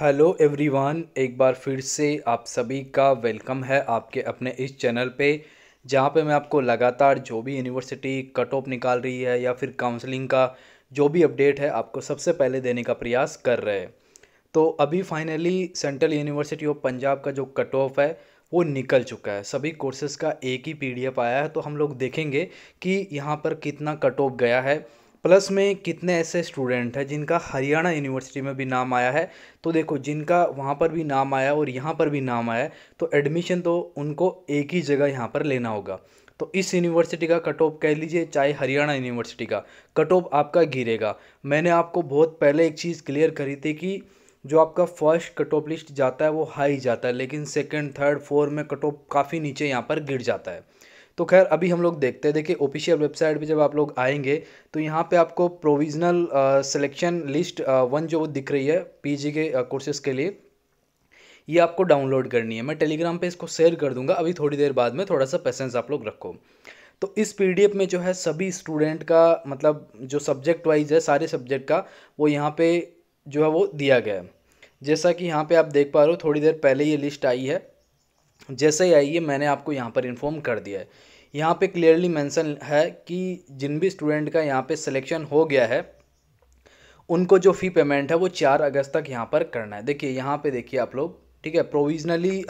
hello everyone एक बार फिर से आप सभी का वेलकम है आपके अपने इस चैनल पे जहाँ पे मैं आपको लगातार जो भी यूनिवर्सिटी कट ऑफ निकाल रही है या फिर काउंसलिंग का जो भी अपडेट है आपको सबसे पहले देने का प्रयास कर रहे हैं तो अभी finally central university of Punjab का जो कट ऑफ है वो निकल चुका है सभी कोर्सेज़ का एक ही पी आया है तो हम लोग देखेंगे कि यहाँ पर कितना कट ऑफ गया है प्लस में कितने ऐसे स्टूडेंट हैं जिनका हरियाणा यूनिवर्सिटी में भी नाम आया है तो देखो जिनका वहाँ पर भी नाम आया और यहाँ पर भी नाम आया तो एडमिशन तो उनको एक ही जगह यहाँ पर लेना होगा तो इस यूनिवर्सिटी का कट ऑफ कह लीजिए चाहे हरियाणा यूनिवर्सिटी का कट ऑफ आपका गिरेगा मैंने आपको बहुत पहले एक चीज़ क्लियर करी थी कि जो आपका फर्स्ट कट ऑफ लिस्ट जाता है वो हाई जाता है लेकिन सेकंड थर्ड फोर में कट ऑफ काफ़ी नीचे यहाँ पर गिर जाता है तो खैर अभी हम लोग देखते हैं देखिए ऑफिशियल वेबसाइट पे जब आप लोग आएंगे तो यहाँ पे आपको प्रोविजनल सिलेक्शन लिस्ट वन जो दिख रही है पीजी के कोर्सेज के लिए ये आपको डाउनलोड करनी है मैं टेलीग्राम पे इसको शेयर कर दूंगा अभी थोड़ी देर बाद में थोड़ा सा पेशेंस आप लोग रखो तो इस पी में जो है सभी स्टूडेंट का मतलब जो सब्जेक्ट वाइज है सारे सब्जेक्ट का वो यहाँ पर जो है वो दिया गया है जैसा कि यहाँ पर आप देख पा रहे हो थोड़ी देर पहले ये लिस्ट आई है जैसे ही आई है मैंने आपको यहाँ पर इन्फॉर्म कर दिया है यहाँ पे क्लियरली मेंशन है कि जिन भी स्टूडेंट का यहाँ पे सिलेक्शन हो गया है उनको जो फ़ी पेमेंट है वो चार अगस्त तक यहाँ पर करना है देखिए यहाँ पे देखिए आप लोग ठीक है provisionally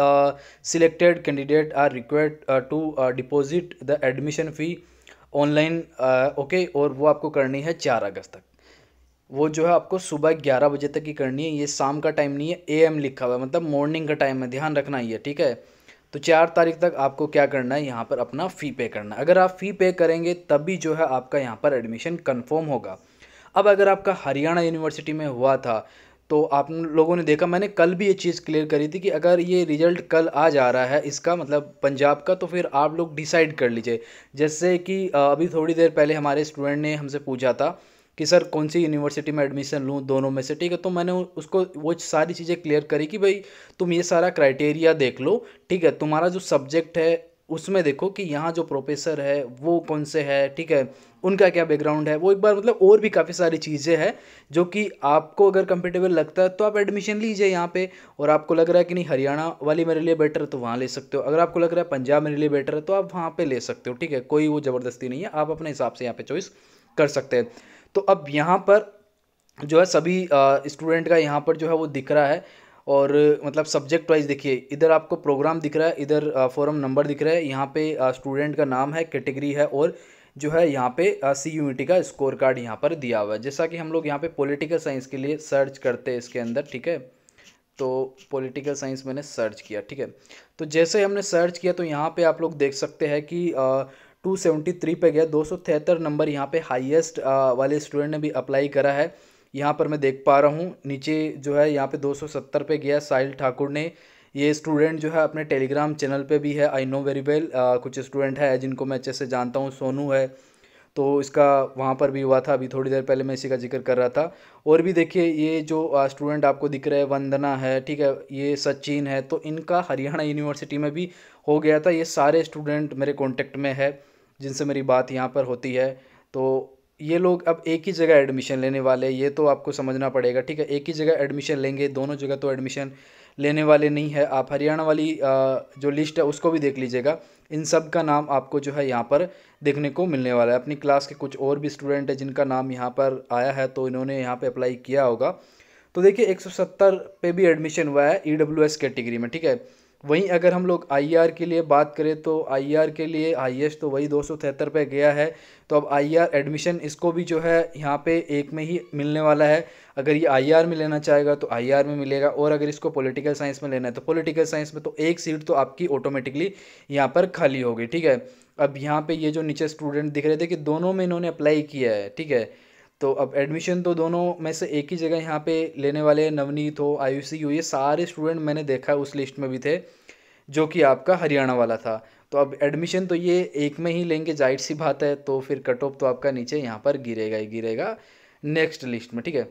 selected candidate are required to deposit the admission fee online okay और वो आपको करनी है चार अगस्त तक वो जो है आपको सुबह ग्यारह बजे तक ही करनी है ये शाम का टाइम नहीं है ए एम लिखा हुआ है मतलब मॉर्निंग का टाइम है ध्यान रखना ही है ठीक है तो चार तारीख तक आपको क्या करना है यहाँ पर अपना फ़ी पे करना है अगर आप फ़ी पे करेंगे तभी जो है आपका यहाँ पर एडमिशन कन्फर्म होगा अब अगर आपका हरियाणा यूनिवर्सिटी में हुआ था तो आप लोगों ने देखा मैंने कल भी ये चीज़ क्लियर करी थी कि अगर ये रिज़ल्ट कल आ जा रहा है इसका मतलब पंजाब का तो फिर आप लोग डिसाइड कर लीजिए जैसे कि अभी थोड़ी देर पहले हमारे स्टूडेंट ने हमसे पूछा था कि सर कौन सी यूनिवर्सिटी में एडमिशन लूँ दोनों में से ठीक है तो मैंने उसको वो सारी चीज़ें क्लियर करी कि भाई तुम ये सारा क्राइटेरिया देख लो ठीक है तुम्हारा जो सब्जेक्ट है उसमें देखो कि यहाँ जो प्रोफेसर है वो कौन से है ठीक है उनका क्या बैकग्राउंड है वो एक बार मतलब और भी काफ़ी सारी चीज़ें हैं जो कि आपको अगर कंफर्टेबल लगता है तो आप एडमिशन लीजिए यहाँ पे और आपको लग रहा है कि नहीं हरियाणा वाली मेरे लिए बेटर है तो वहाँ ले सकते हो अगर आपको लग रहा है पंजाब मेरे लिए बेटर है तो आप वहाँ पर ले सकते हो ठीक है कोई वो ज़बरदस्ती नहीं है आप अपने हिसाब से यहाँ पर चॉइस कर सकते हैं तो अब यहाँ पर जो है सभी स्टूडेंट का यहाँ पर जो है वो दिख रहा है और मतलब सब्जेक्ट वाइज देखिए इधर आपको प्रोग्राम दिख रहा है इधर फॉरम नंबर दिख रहा है यहाँ पे स्टूडेंट का नाम है कैटेगरी है और जो है यहाँ पे सी यूनिटी का स्कोर कार्ड यहाँ पर दिया हुआ है जैसा कि हम लोग यहाँ पे पॉलिटिकल साइंस के लिए सर्च करते हैं इसके अंदर ठीक है तो पॉलिटिकल साइंस मैंने सर्च किया ठीक है तो जैसे हमने सर्च किया तो यहाँ पर आप लोग देख सकते हैं कि आ, 273 पे गया दो नंबर यहाँ पे हाईएस्ट uh, वाले स्टूडेंट ने भी अप्लाई करा है यहाँ पर मैं देख पा रहा हूँ नीचे जो है यहाँ पे 270 पे गया साहिल ठाकुर ने ये स्टूडेंट जो है अपने टेलीग्राम चैनल पे भी है आई नो वेरी वेल कुछ स्टूडेंट है जिनको मैं अच्छे से जानता हूँ सोनू है तो इसका वहाँ पर भी हुआ था अभी थोड़ी देर पहले मैं इसी का जिक्र कर रहा था और भी देखिए ये जो स्टूडेंट uh, आपको दिख रहे हैं वंदना है ठीक है ये सचिन है तो इनका हरियाणा यूनिवर्सिटी में भी हो गया था ये सारे स्टूडेंट मेरे कॉन्टेक्ट में है जिनसे मेरी बात यहाँ पर होती है तो ये लोग अब एक ही जगह एडमिशन लेने वाले ये तो आपको समझना पड़ेगा ठीक है एक ही जगह एडमिशन लेंगे दोनों जगह तो एडमिशन लेने वाले नहीं है आप हरियाणा वाली जो लिस्ट है उसको भी देख लीजिएगा इन सब का नाम आपको जो है यहाँ पर देखने को मिलने वाला है अपनी क्लास के कुछ और भी स्टूडेंट है जिनका नाम यहाँ पर आया है तो इन्होंने यहाँ पर अप्लाई किया होगा तो देखिए 170 पे भी एडमिशन हुआ है ई e कैटेगरी में ठीक है वहीं अगर हम लोग आई के लिए बात करें तो आई के लिए आई तो वही दो सौ तिहत्तर गया है तो अब आई एडमिशन इसको भी जो है यहाँ पे एक में ही मिलने वाला है अगर ये आई में लेना चाहेगा तो आई में मिलेगा और अगर इसको पॉलिटिकल साइंस में लेना है तो पॉलिटिकल साइंस में तो एक सीट तो आपकी ऑटोमेटिकली यहाँ पर खाली होगी ठीक है अब यहाँ पर ये जो नीचे स्टूडेंट दिख रहे थे कि दोनों में इन्होंने अप्लाई किया है ठीक है तो अब एडमिशन तो दोनों में से एक ही जगह यहाँ पे लेने वाले नवनीत हो आयुषी हो ये सारे स्टूडेंट मैंने देखा उस लिस्ट में भी थे जो कि आपका हरियाणा वाला था तो अब एडमिशन तो ये एक में ही लेंगे जाहिर सी बात है तो फिर कट ऑफ तो आपका नीचे यहाँ पर गिरेगा ही गिरेगा नेक्स्ट लिस्ट में ठीक है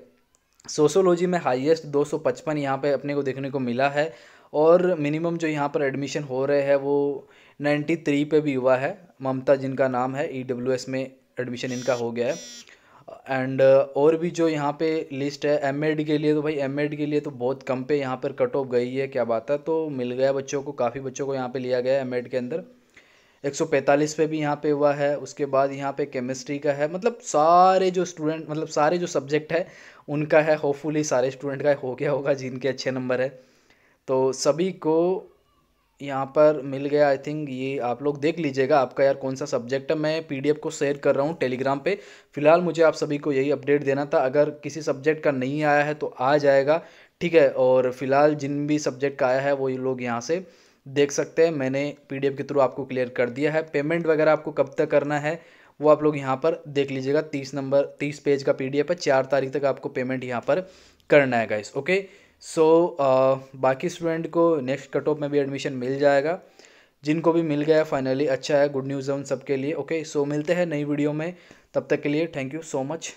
सोशोलॉजी में हाईएस्ट 255 यहाँ पर अपने को देखने को मिला है और मिनिमम जो यहाँ पर एडमिशन हो रहे हैं वो 93 पे भी हुआ है ममता जिनका नाम है ई e में एडमिशन इनका हो गया है एंड uh, और भी जो यहाँ पे लिस्ट है एम के लिए तो भाई एम के लिए तो बहुत कम पे यहाँ पर कट ऑफ गई है क्या बात है तो मिल गया बच्चों को काफ़ी बच्चों को यहाँ पे लिया गया है एम के अंदर 145 पे भी यहाँ पे हुआ है उसके बाद यहाँ पे केमिस्ट्री का है मतलब सारे जो स्टूडेंट मतलब सारे जो सब्जेक्ट है उनका है होपफुली सारे स्टूडेंट का हो गया होगा जिनके अच्छे नंबर है तो सभी को यहाँ पर मिल गया आई थिंक ये आप लोग देख लीजिएगा आपका यार कौन सा सब्जेक्ट है मैं पीडीएफ को शेयर कर रहा हूँ टेलीग्राम पे फिलहाल मुझे आप सभी को यही अपडेट देना था अगर किसी सब्जेक्ट का नहीं आया है तो आ जाएगा ठीक है और फिलहाल जिन भी सब्जेक्ट का आया है वो ये लोग यहाँ से देख सकते हैं मैंने पी के थ्रू आपको क्लियर कर दिया है पेमेंट वगैरह आपको कब तक करना है वो आप लोग यहाँ पर देख लीजिएगा तीस नंबर तीस पेज का पीडीएफ है चार तारीख तक आपको पेमेंट यहाँ पर करना है guys okay so so, uh, बाकी स्टूडेंट को नेक्स्ट कट ऑफ में भी एडमिशन मिल जाएगा जिनको भी मिल गया फाइनली अच्छा है गुड न्यूज़ है उन सबके लिए ओके सो मिलते हैं नई वीडियो में तब तक के लिए थैंक यू सो मच